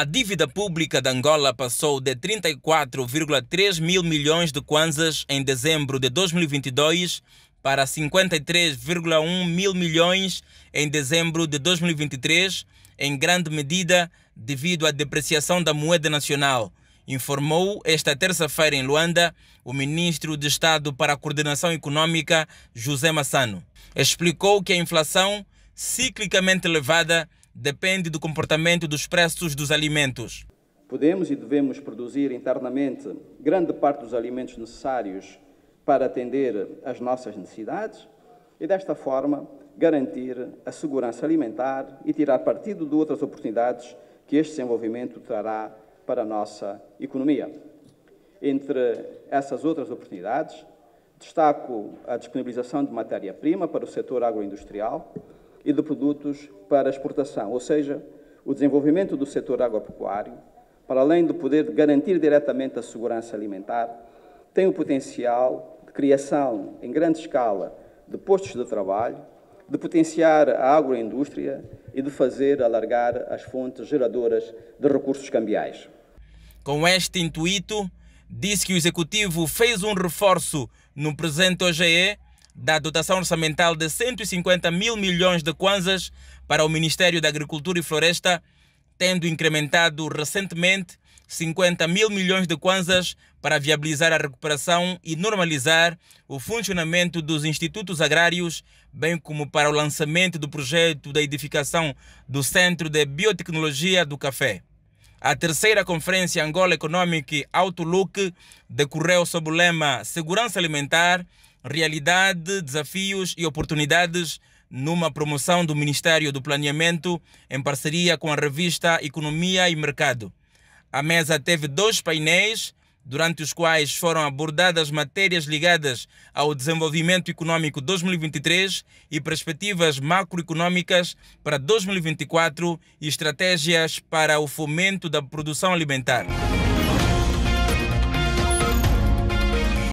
A dívida pública de Angola passou de 34,3 mil milhões de kwanzas em dezembro de 2022 para 53,1 mil milhões em dezembro de 2023, em grande medida devido à depreciação da moeda nacional, informou esta terça-feira em Luanda o ministro de Estado para a Coordenação Econômica, José Massano. Explicou que a inflação, ciclicamente elevada, depende do comportamento dos preços dos alimentos. Podemos e devemos produzir internamente grande parte dos alimentos necessários para atender às nossas necessidades e, desta forma, garantir a segurança alimentar e tirar partido de outras oportunidades que este desenvolvimento trará para a nossa economia. Entre essas outras oportunidades, destaco a disponibilização de matéria-prima para o setor agroindustrial, e de produtos para exportação, ou seja, o desenvolvimento do setor agropecuário, para além de poder garantir diretamente a segurança alimentar, tem o potencial de criação em grande escala de postos de trabalho, de potenciar a agroindústria e de fazer alargar as fontes geradoras de recursos cambiais. Com este intuito, disse que o Executivo fez um reforço no presente OGE da dotação orçamental de 150 mil milhões de kwanzas para o Ministério da Agricultura e Floresta, tendo incrementado recentemente 50 mil milhões de kwanzas para viabilizar a recuperação e normalizar o funcionamento dos institutos agrários, bem como para o lançamento do projeto da edificação do Centro de Biotecnologia do Café. A terceira conferência Angola Economic Outlook decorreu sob o lema Segurança Alimentar realidade, desafios e oportunidades numa promoção do Ministério do Planeamento em parceria com a revista Economia e Mercado. A mesa teve dois painéis, durante os quais foram abordadas matérias ligadas ao desenvolvimento econômico 2023 e perspectivas macroeconômicas para 2024 e estratégias para o fomento da produção alimentar.